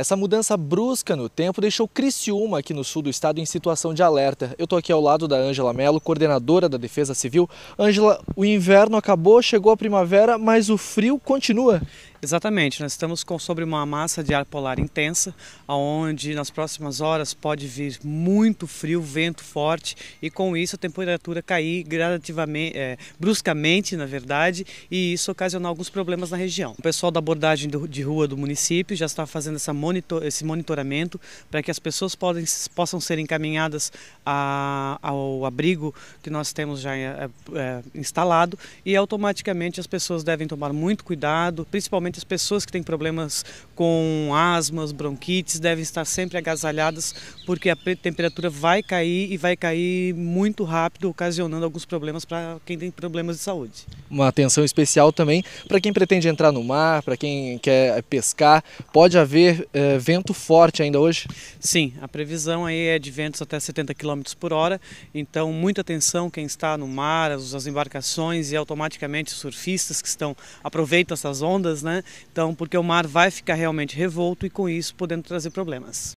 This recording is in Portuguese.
Essa mudança brusca no tempo deixou Criciúma, aqui no sul do estado, em situação de alerta. Eu estou aqui ao lado da Ângela Mello, coordenadora da Defesa Civil. Ângela, o inverno acabou, chegou a primavera, mas o frio continua. Exatamente, nós estamos com, sobre uma massa de ar polar intensa, aonde nas próximas horas pode vir muito frio, vento forte e com isso a temperatura cair gradativamente, é, bruscamente, na verdade, e isso ocasionar alguns problemas na região. O pessoal da abordagem do, de rua do município já está fazendo essa monitor, esse monitoramento para que as pessoas podem, possam ser encaminhadas a, ao abrigo que nós temos já é, é, instalado e automaticamente as pessoas devem tomar muito cuidado, principalmente Principalmente as pessoas que têm problemas com asmas, bronquites, devem estar sempre agasalhadas, porque a temperatura vai cair e vai cair muito rápido, ocasionando alguns problemas para quem tem problemas de saúde. Uma atenção especial também para quem pretende entrar no mar, para quem quer pescar. Pode haver eh, vento forte ainda hoje? Sim, a previsão aí é de ventos até 70 km por hora, então muita atenção quem está no mar, as, as embarcações e automaticamente os surfistas que estão aproveitam essas ondas, né? Então, porque o mar vai ficar realmente revolto e com isso podendo trazer problemas.